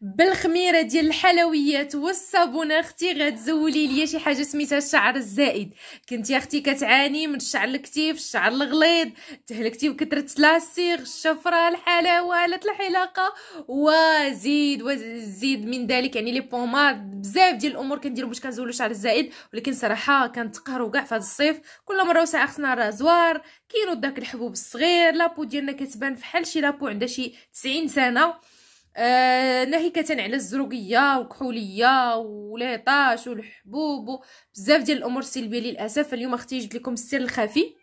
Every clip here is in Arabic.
بالخميره ديال الحلويات والصابونه اختي غتزولي ليا شي حاجه سميتها الشعر الزائد كنت يا اختي كتعاني من الشعر الكتيف الشعر الغليظ تهلكتي بكثره لاسيغ الشفره الحلاوه الات الحلاقه وزيد وزيد من ذلك يعني لي بوماد بزاف ديال الامور كنديرهم باش كنزولو الشعر الزائد ولكن صراحه كنتقهروا كاع في هذا الصيف كل مره وساعه خصنا الرازوار كاينو داك الحبوب الصغير لابو ديالنا كتبان فحال شي لابو عندها شي 90 سنه آه ناهيكة على الزروقية وكحولية وليطاش والحبوب بزاف ديال الامور السلبيه للاسف اليوم اختي جبت لكم السر الخفي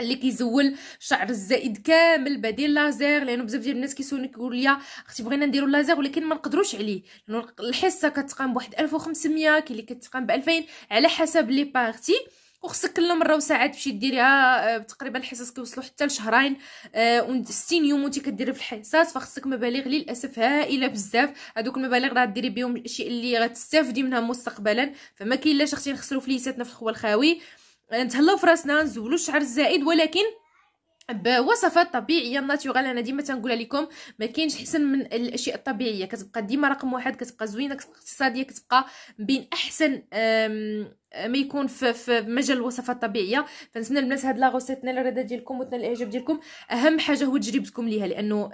اللي كيزول الشعر الزائد كامل بديل لازير لانه بزاف ديال الناس كيسولني كيقولوا لي اختي بغينا نديروا لازير ولكن ما نقدروش عليه لانه الحصه كتقام بواحد 1500 كاين اللي كتقام ب 2000 على حسب لي بارتي وخصك كل مره وساعات تمشي ديريها آه، تقريبا الحصص كيوصلوا حتى لشهرين آه، و 60 يوم وانت كديري في الحصص فخصك مبالغ للاسف هائله بزاف هذوك المبالغ راه ديري بهم الاشياء اللي غتستافدي منها مستقبلا فما كاين لاش اختي نخسروا فليساتنا في الخوه الخاوي آه، نتهلاو في راسنا نزولوا الشعر الزائد ولكن بوصفات طبيعيه ناتورال انا ديما تنقولها لكم ما كاينش حسن من الاشياء الطبيعيه كتبقى ديما رقم واحد كتبقى زوينه كتبقى اقتصاديه كتبقى بين احسن آه، ما يكون في, في مجال الوصفات الطبيعيه فنتمنى البنات هاد لا غوسيت تنال الرضا ديالكم وتنال الاعجاب ديالكم اهم حاجه هو تجربتكم ليها لانه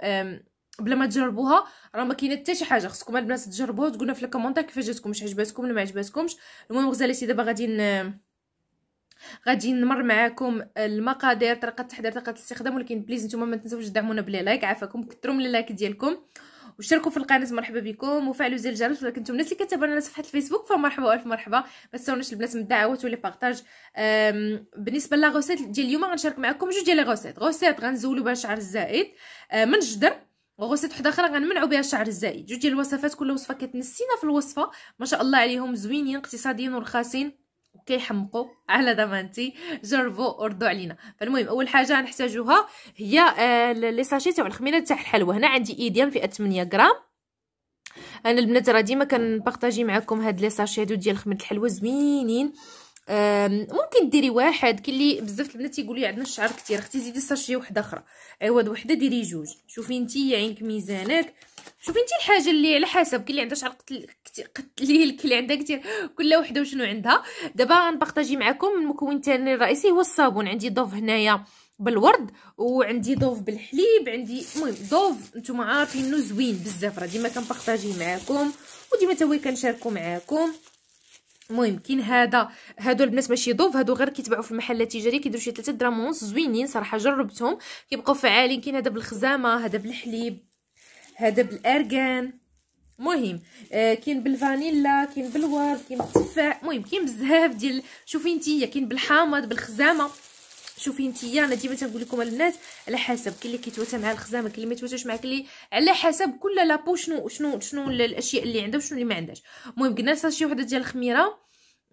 بلا ما تجربوها راه ما كاينه حتى شي حاجه خصكم البنات تجربوها وتقولنا في الكومونتير كيفاش جاتكم واش عجباتكم ولا ما عجباتكمش المهم غزالاتي دابا غادي غادي نمر معاكم المقادير طريقه التحضير طريقه الاستخدام ولكن بليز نتوما ما تنساوش تدعمونا بلي لايك عافاكم كثروا من اللايك ديالكم واشتركوا في القناه مرحبا بكم وفعلوا زر الجرس ولكن نتوما الناس اللي كتابعونا صفحه الفيسبوك فمرحبا والف مرحبا ما تنساوناش البنات من الدعوات ولي بارطاج بالنسبه لا غوسيت ديال اليوم غنشارك معكم جوج ديال لي غوسيت غوسيت غنزولوا بها الشعر الزائد آه، من الجدر وغسيت وحده اخرى غنمنعوا بها الشعر الزائد جوج ديال الوصفات كل وصفه كتنسينا في الوصفه ما شاء الله عليهم زوينين اقتصاديين ورخاصين وكيحمقوا على ضمانتي جربوا وردوا علينا فالمهم اول حاجه نحتاجوها هي آه، لي ساشي تاع الخميره تاع الحلوى هنا عندي ايديام فئه 8 غرام انا البنات راه ديما كنبارطاجي معكم هاد لي ساشي هادو ديال خميره الحلوى زوينين ممكن ديري واحد كاين اللي بزاف البنات يقولوا عندنا الشعر كثير اختي زيدي ساشي وحده اخرى عوض وحده ديري جوج شوفي انت عينك ميزانك شوفي انت الحاجه اللي على حسب كاين اللي عندها شعر قليل كاين اللي عندها كثير كل وحده وشنو عندها دابا غنبارطاجي معكم المكون الثاني الرئيسي هو الصابون عندي ضوف هنايا بالورد وعندي ضوف بالحليب عندي المهم ضوف نتوما عارفين انه زوين بزاف راه ديما كنبارطاجيه معكم وديما تا هو كنشاركو معاكم المهم كاين هذا هادو البنات ماشي ضوف هادو غير كيتباعوا في المحلات التجاريه كيديروا شي 3 درهم ونص زوينين صراحه جربتهم كيبقاو فعالين كاين هذا بالخزامه هذا بالحليب هذا بالارغان مهم آه كاين بالفانيلا كاين بالورد كاين بالتفاح المهم كاين بزاف ديال شوفي انت كاين بالحامض بالخزامه شوفي نتيا انا ديما تنقول لكم البنات على حسب كاين اللي كيتواتى مع الخزامه كاين اللي ما يتواتاش مع اللي على حسب كل لابو شنو شنو شنو الاشياء اللي عندها وشنو اللي ما عندهاش المهم قلنا شي وحده ديال الخميره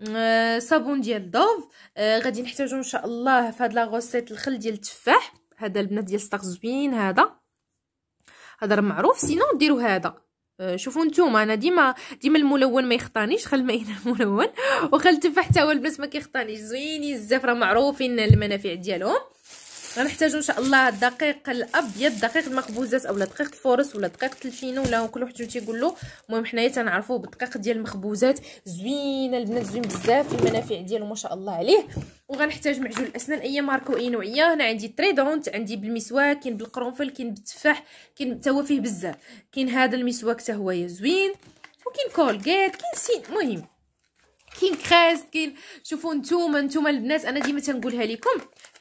آه صابون ديال دوف آه غادي نحتاجو ان شاء الله في هاد لا غوسيت الخل ديال التفاح هذا البنات ديال ستاغ زوين هذا هذا راه معروف سينو ديروا هذا آه، شوفوا نتوما انا ديما ديما الملون ما يخطانيش خل ماين الملون وخل التفاح حتى هو البنات ما كيخطانيش زوينين بزاف راه معروفين المنافع ديالهم غنحتاجو ان شاء الله الدقيق الابيض دقيق المخبوزات اولا دقيق الفورس ولا دقيق الفينو ولا كل واحد تيقول له المهم حنايا تنعرفوه بالدقيق ديال المخبوزات زوينه البنات زوين بزاف في المنافع ديالو ما شاء الله عليه وغنحتاج معجون الاسنان اي ماركه واي نوعيه هنا عندي تريدونت عندي بالمسواك كاين بالقرنفل كاين بالتفاح كاين حتى هو فيه بزاف كاين هذا المسواك حتى هو زوين وكاين كولغيت كاين سين المهم كاين كريست كاين شوفوا نتوما نتوما البنات انا ديما تنقولها لكم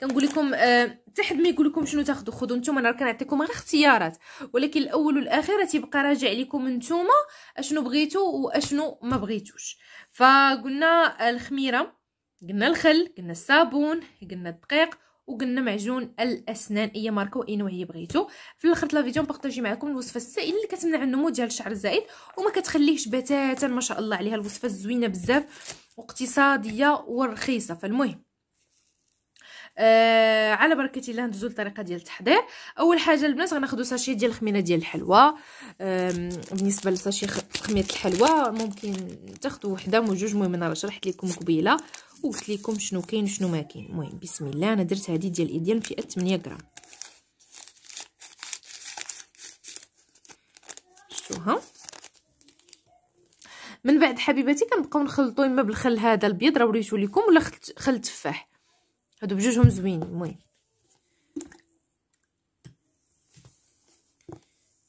كنقول لكم آه، حتى حد ما يقول لكم شنو تاخذوا خذوا نتوما انا كنعطيكم غير اختيارات ولكن الاول والاخير تيبقى راجع لكم نتوما اشنو بغيتو واشنو ما بغيتوش فقلنا الخميره قلنا الخل قلنا الصابون قلنا الدقيق وقلنا معجون الاسنان اي ماركه واي نوع بغيتو في الاخر تاع الفيديو نبارطاجي معكم الوصفه السائله اللي كتمنع النمو ديال الشعر الزائد وما كتخليهش بتاتا ما شاء الله عليها الوصفه الزوينه بزاف واقتصاديه ورخيصه فالمهم آه على بركه الله ندوزو لطريقه ديال التحضير اول حاجه البنات غناخذوا ساشي ديال الخميره ديال الحلوى بالنسبه لساشي خميره الحلوى ممكن تاخذوا وحده جوج المهم انا شرحت لكم قبيله وقلت لكم شنو كاين شنو ما كاين المهم بسم الله انا درت هذه ديال إيديان فئه 8 غرام شتوها من بعد حبيباتي كنبقاو نخلطوا اما بالخل هذا البيض راه وريتو لكم ولا خل التفاح هادو بجوجهم زوينين المهم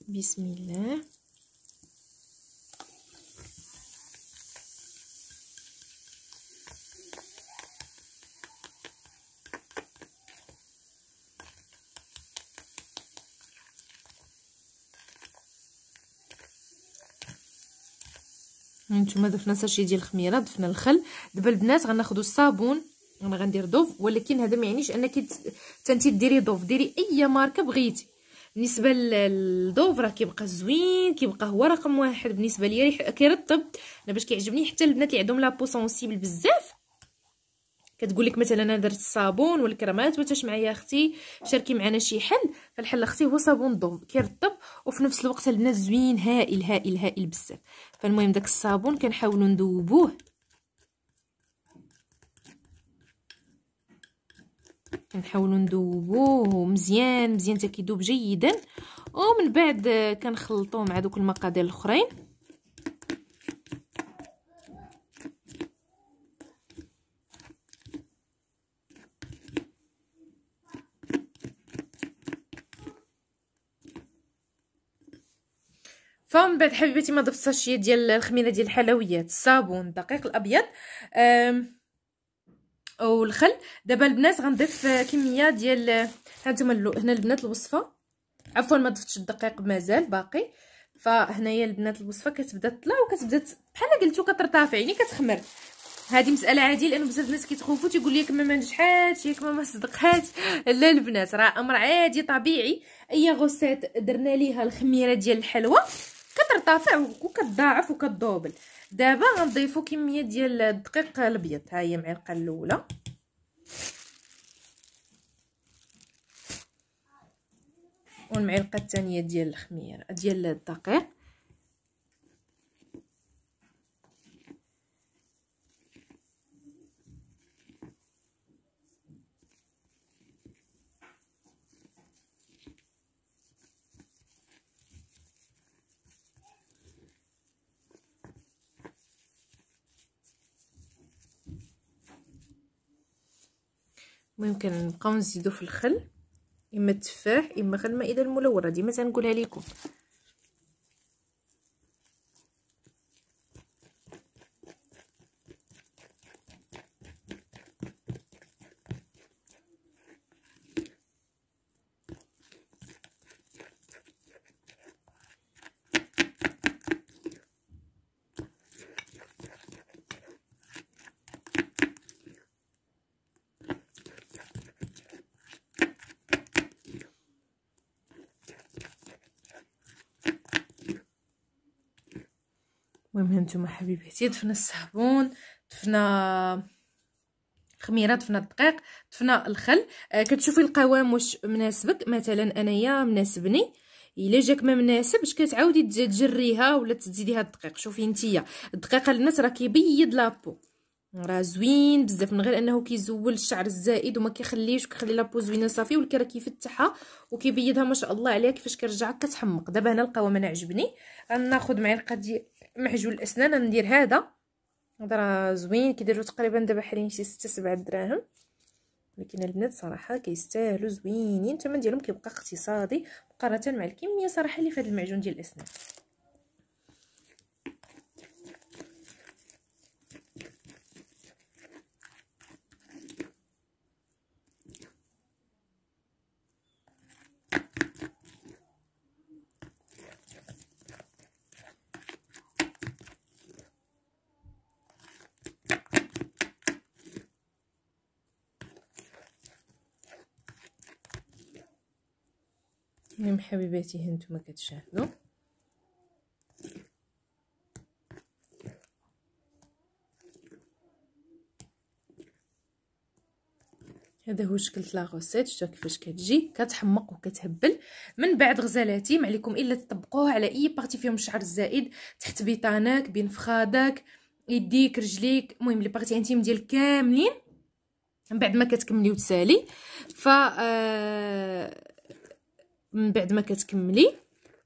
بسم الله هانتوما يعني دفنا ساشي ديال الخميره دفنا الخل دابا البنات غناخذوا الصابون انا غندير دوف ولكن هذا ما يعنيش انك انت ديري دوف ديري اي ماركه بغيتي بالنسبه للدوف راه كيبقى زوين كيبقى هو رقم واحد بالنسبه ليا كيرطب انا باش كيعجبني حتى البنات اللي عندهم لابو سونسيبل بزاف كتقول لك مثلا انا درت الصابون والكرامات وتاش معايا اختي شاركي معنا شي حل فالحل اختي هو صابون دوف كيرطب وفي نفس الوقت البنات زوين هائل هائل هائل بزاف فالمهم داك الصابون كنحاولوا نذوبوه كنحاولوا نذوبوه مزيان مزيان حتى كيدوب جيدا ومن بعد كنخلطوه مع دوك المقادير الاخرين فمن بعد حبيبتي ما ضفت ساشيه ديال الخميره ديال الحلويات الصابون الدقيق الابيض والخل دابا البنات غنضيف كميه ديال هانتوما هنا البنات الوصفه عفوا ما ضفتش الدقيق مازال باقي فهنايا البنات الوصفه كتبدا تطلع وكتبدا بحال قلتو كترتفع يعني كتخمر هذه مساله عاديه لان بزاف الناس كيتخوفوا تيقول لك ما نجحاتش ياك ما صدقاتش لا البنات راه امر عادي طبيعي اي غوسيت درنا ليها الخميره ديال الحلوه كترتفع وكتضاعف وكتضوبل دابا غنضيفو كميه ديال الدقيق الابيض ها هي المعلقه الاولى والمعلقه الثانيه ديال الخميره ديال الدقيق ممكن نبقاو نزيدو في الخل اما التفاح اما غير المائده الملونه ديما تنقولها لكم المهم هانتوما حبيباتي دفنا الصابون دفنا خميره دفنا الدقيق دفنا الخل آه كتشوفي القوام واش مناسبك مثلا انايا مناسبني الا جاك ما مناسبش كتعاودي تجريها ولا تزيديها الدقيق شوفي نتيا الدقيق الناس راه كيبيض لابو راه زوين بزاف من غير انه كيزول الشعر الزائد وما كيخليش كيخلي لابو زوينه صافي ولكن راه كيفتحها وكيبيضها ما شاء الله عليها كيفاش كيرجع كتحمق دابا هنا القوام انا عجبني غناخذ معايا القضيه معجون الاسنان ندير هذا هذا راه زوين كيديروا تقريبا دابا حاليا شي 6 7 دراهم ولكن البنات صراحه كيستاهلوا زوينين الثمن ديالهم كيبقى اقتصادي مقارنه مع الكميه صراحه اللي في هذا المعجون ديال الاسنان المهم حبيباتي هانتوما كتشاهدوا هذا هو شكل لا غوسيت شتو كيفاش كتجي كتحمق وكتهبل من بعد غزالاتي ما عليكم الا تطبقوها على اي بارتي فيهم الشعر الزائد تحت بيطانك بين فخادك يديك رجليك المهم لي بارتي انتيم ديال كاملين من بعد ما كتكملي وتسالي ف آه من بعد ما كتكملي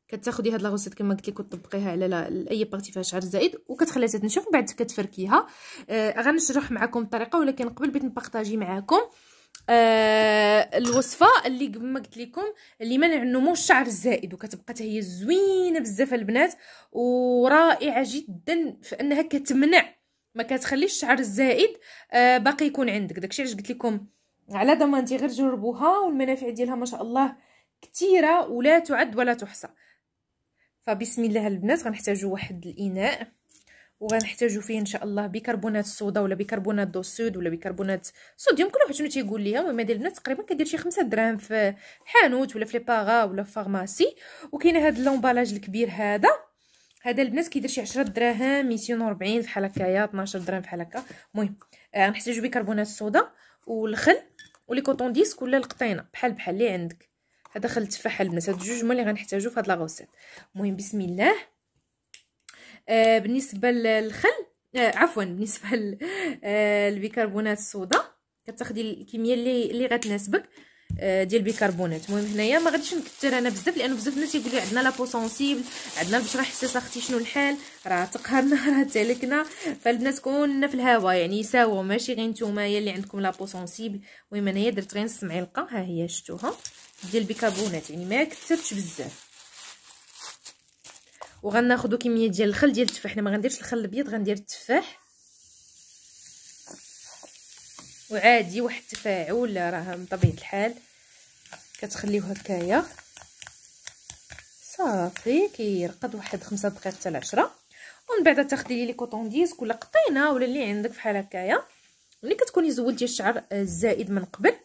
كتاخدي هاد لاغوسيط كما قلت لك وتطبقيها على اي بارتي فيها شعر زائد وكتخليها تنشف من بعد كتفركيها آه غنشرح معكم الطريقه ولكن قبل بغيت نبارطاجي معكم آه الوصفه اللي كما قلت لكم اللي منع نمو الشعر الزائد وكتبقى حتى هي زوينه بزاف البنات ورائعه جدا في انها كتمنع ما كتخليش الشعر الزائد آه باقي يكون عندك داكشي علاش قلت لكم على ضمانتي غير جربوها والمنافع ديالها ما شاء الله كثيره ولا تعد ولا تحصى فبسم الله البنات غنحتاجو واحد الاناء وغنحتاجو فيه ان شاء الله بيكربونات الصودا ولا بيكربونات دو سود ولا بيكربونات الصوديوم كل واحد شنو تيقول ليها المهم ديال البنات تقريبا كدير شي خمسة دراهم في حانوت ولا في لي باغا ولا في فارماسي وكاين هاد لومبالاج الكبير هذا هذا البنات كيدير شي 10 دراهم 240 بحال هكايا 12 دراهم بحال هكا المهم آه، غنحتاجو بيكربونات الصودا والخل ولي كوطون ديسك ولا القطينه بحال بحال اللي عندك هذا خل التفاح البنات هاد جوج هما اللي غنحتاجو فهاد لاغوسيط المهم بسم الله آه بالنسبه للخل آه عفوا بالنسبه آه، للبيكربونات الصودا كتاخدي الكميه اللي اللي غتناسبك آه، ديال البيكربونات المهم هنايا ما غاديش نكثر انا بزاف لانه بزاف الناس يقولوا لي عندنا لابو سونسيبل عندنا البشره حساسه اختي شنو الحال راه تقهرنا راه تهلكنا فالبنات كوننا في الهوا يعني ساوا ماشي غير نتوما اللي عندكم لابو سونسيبل المهم انايا درت غير نص معلقه ها هي شفتوها ديال البيكربونات يعني ما كثرتش بزاف وغناخذوا كميه ديال الخل ديال التفاح حنا ما غنديرش الخل الابيض غندير التفاح وعادي واحد التفاعل راه طبيعي الحال كتخليوه هكايا صافي كيرقد واحد خمسة دقائق حتى لعشرة ومن بعد تاخدي لي لي ديسك ولا قطينه ولا اللي عندك بحال هكايا ملي كتكوني زولتي الشعر آه، الزائد من قبل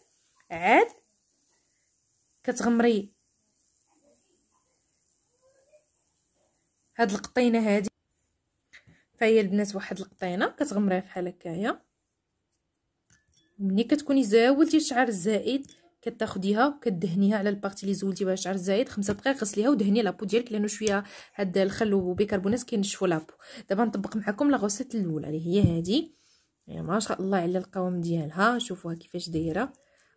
عاد كتغمري هاد القطينه هادي فهي البنات واحد القطينه كتغمريها بحال هكايا ملي كتكوني زاولتي الشعر الزائد كتاخديها وكدهنيها على البارتي اللي زولتي بها الشعر الزايد خمسة دقائق غسليها ودهني لابو ديالك لانه شويه هاد الخل وبيكربونات كينشفوا لابو دابا نطبق معكم لا غوسيت الاولى اللي هي هادي يعني ما شاء الله على القوام ديالها شوفوها كيفاش دايره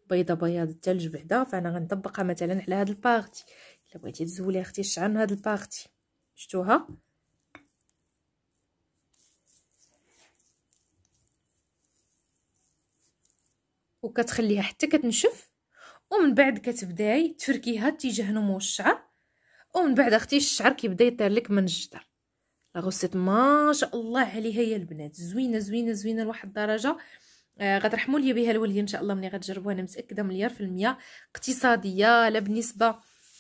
بيضه بياض الثلج بعدا فانا غنطبقها مثلا على هاد البارتي الا بغيتي تزولي اختي الشعر من هاد البارتي شفتوها وكتخليها حتى كتنشف ومن بعد كتبداي تفركيها اتجاه نمو الشعر ومن بعد اختي الشعر كيبدا يطير لك من الجدر لا ما شاء الله عليها يا البنات زوينه زوينه زوينه لواحد الدرجه آه غترحموا لي بها الولي ان شاء الله ملي غتجربوها انا متاكده مليار في المية اقتصاديه لا بالنسبه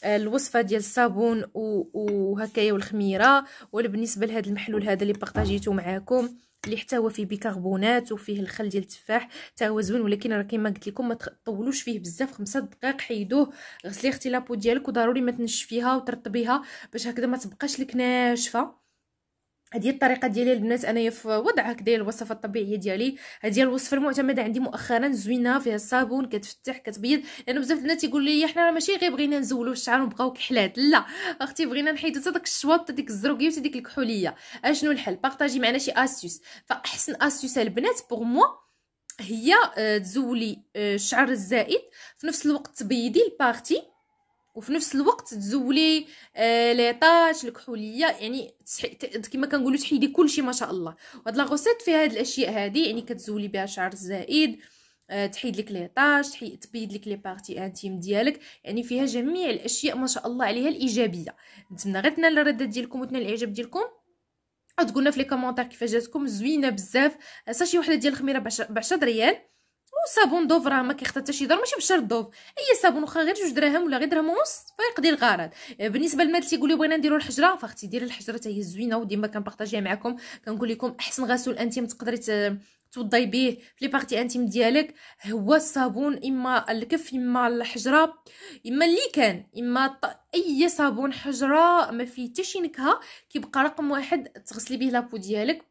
الوصفه آه، ديال الصابون وهكايا والخميره ولا بالنسبه لهذا المحلول هذا اللي بارطاجيته معاكم اللي حتى هو فيه بيكربونات وفيه الخل ديال التفاح حتى هو زوين ولكن راه كيما قلت لكم ما تطولوش فيه بزاف خمسة دقائق حيدوه غسلي اختي لابو ديالك وضروري ما متنشفيها فيها وترطبيها باش هكذا ما تبقاش لك ناشفه هذه الطريقه ديالي البنات انايا في وضع هكذا الوصفه الطبيعيه ديالي هذه الوصفه المعتمده عندي مؤخرا زوينه فيها الصابون كتفتح كتبيض يعني بزاف الناس يقول لي حنا ماشي غير بغينا نزولو الشعر ونبقاو كحلات لا اختي بغينا نحيدو حتى داك الشواط ديك الزروقيه حتى ديك الكحوليه اشنو الحل بارطاجي معنا شي اسيوس فاحسن اسيوس البنات بوغ موا هي آه، تزولي آه، الشعر الزائد في نفس الوقت تبيضي البارتي وفي نفس الوقت تزولي آه ليطاج الكحوليه يعني كما كنقولوا تحيدي كلشي ما شاء الله وهاد لا غوسيت فيها هاد الاشياء هادي يعني كتزولي بها شعر الزائد آه تحيد لك ليطاج تحي... تبيد لك لي بارتي انتيم ديالك يعني فيها جميع الاشياء ما شاء الله عليها الايجابيه نتمنى غير تنال الردات ديالكم وتنال الاعجاب ديالكم تقولنا في لي كومونتير كيفاش جاتكم زوينه بزاف آه، ساشي وحده ديال الخميره ب 10 ريال وصابون دوف راه ما كيخطا حتى شي دار ماشي بشرط دوف اي صابون واخا غير جوج دراهم ولا غير درهم ونص فيقضي الغرض بالنسبه للمال تيقول لي بغينا نديرو الحجره فاختي ديري الحجره حتى هي زوينه وديما كنبارطاجيها معكم كنقول لكم احسن غسول انتيم تقدري توضي بيه في لي بارتي انتيم ديالك هو الصابون اما الكف اما الحجره اما اللي كان اما ط... اي صابون حجره ما فيه حتى شي نكهه كيبقى رقم واحد تغسلي به لابو ديالك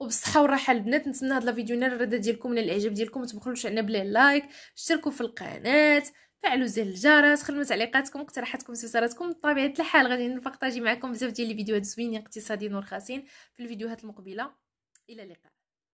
وبالصحه والراحه البنات نتمنى هاد لا فيديو ينال الرضا ديالكم ولا الاعجاب ديالكم ما تبخلوش علينا بلا لايك اشتركوا في القناه فعلوا زر الجرس خلوا تعليقاتكم اقتراحاتكم استفساراتكم بطبيعه الحال غادي نبارطاجي معكم بزاف ديال الفيديوهات زوينين اقتصاديين ورخاصين في الفيديوهات المقبله الى اللقاء